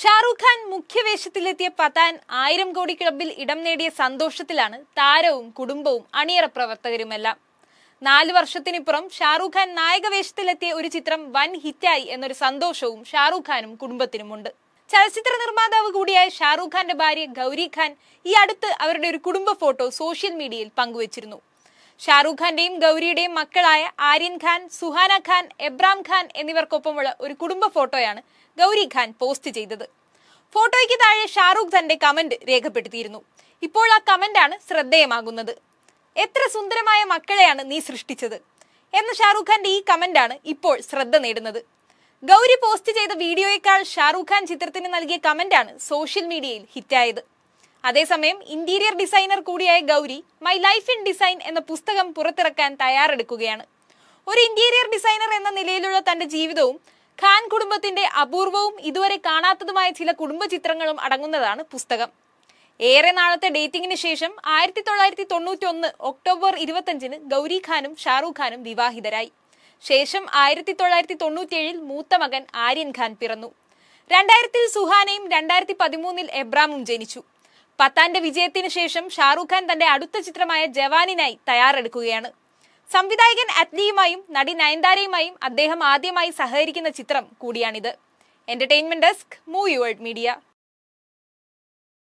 ഷാറൂഖ് ഖാൻ മുഖ്യവേഷത്തിലെത്തിയ പത്താൻ ആയിരം കോടി ക്ലബിൽ ഇടം നേടിയ സന്തോഷത്തിലാണ് താരവും കുടുംബവും അണിയറ പ്രവർത്തകരുമെല്ലാം നാല് വർഷത്തിനിപ്പുറം ഷാറൂഖ് ഖാൻ നായകവേഷത്തിലെത്തിയ ഒരു ചിത്രം വൻ ഹിറ്റായി എന്നൊരു സന്തോഷവും ഷാറൂഖ് ഖാനും കുടുംബത്തിനുമുണ്ട് ചലച്ചിത്ര നിർമ്മാതാവ് കൂടിയായ ഷാറൂഖ് ഖാന്റെ ഭാര്യ ഗൗരി ഖാൻ ഈ അടുത്ത് അവരുടെ ഒരു കുടുംബ ഫോട്ടോ സോഷ്യൽ മീഡിയയിൽ പങ്കുവച്ചിരുന്നു ഷാറൂഖ് ഖാന്റെയും ഗൗരിയുടെയും മക്കളായ ആര്യൻ ഖാൻ സുഹാന ഖാൻ എബ്രാം ഖാൻ എന്നിവർക്കൊപ്പമുള്ള ഒരു കുടുംബ ഫോട്ടോയാണ് ഗൗരി ഖാൻ പോസ്റ്റ് ചെയ്തത് ഫോട്ടോയ്ക്ക് താഴെ ഷാറൂഖ് തന്റെ കമന്റ് രേഖപ്പെടുത്തിയിരുന്നു ഇപ്പോൾ ആ കമന്റാണ് ശ്രദ്ധേയമാകുന്നത് എത്ര സുന്ദരമായ മക്കളെയാണ് നീ സൃഷ്ടിച്ചത് എന്ന ഷാറൂഖ് ഖാന്റെ ഈ കമന്റാണ് ഇപ്പോൾ ശ്രദ്ധ നേടുന്നത് ഗൗരി പോസ്റ്റ് ചെയ്ത വീഡിയോയെക്കാൾ ഷാറൂഖ് ഖാൻ ചിത്രത്തിന് നൽകിയ കമന്റാണ് സോഷ്യൽ മീഡിയയിൽ ഹിറ്റായത് അതേസമയം ഇന്റീരിയർ ഡിസൈനർ കൂടിയായ Gauri my life in design എന്ന പുസ്തകം പുറത്തിറക്കാൻ തയ്യാറെടുക്കുകയാണ് ഒരു ഇന്റീരിയർ ഡിസൈനർ എന്ന നിലയിലുള്ള തന്റെ ജീവിതവും ഖാൻ കുടുംബത്തിന്റെ അപൂർവവും ഇതുവരെ കാണാത്തതുമായ ചില കുടുംബ ചിത്രങ്ങളും അടങ്ങുന്നതാണ് പുസ്തകം ഏറെ നാളത്തെ ഡേറ്റിംഗിന് ശേഷം ആയിരത്തി തൊള്ളായിരത്തി തൊണ്ണൂറ്റി ഒന്ന് ഒക്ടോബർ ഇരുപത്തിയഞ്ചിന് ഗൗരി ഖാനും ഷാറൂഖ് ഖാനും വിവാഹിതരായി ശേഷം ആയിരത്തി തൊള്ളായിരത്തി തൊണ്ണൂറ്റിയേഴിൽ മൂത്ത മകൻ ആര്യൻ ഖാൻ പിറന്നു രണ്ടായിരത്തിൽ സുഹാനയും രണ്ടായിരത്തി പതിമൂന്നിൽ എബ്രാമും ജനിച്ചു പത്താന്റെ വിജയത്തിന് ശേഷം ഷാറൂഖ് ഖാൻ തന്റെ അടുത്ത ചിത്രമായ ജവാനിനായി തയ്യാറെടുക്കുകയാണ് സംവിധായകൻ അത്ലിയുമായും നടി നയൻതാരയുമായും അദ്ദേഹം ആദ്യമായി സഹകരിക്കുന്ന ചിത്രം കൂടിയാണിത് entertainment desk movie world media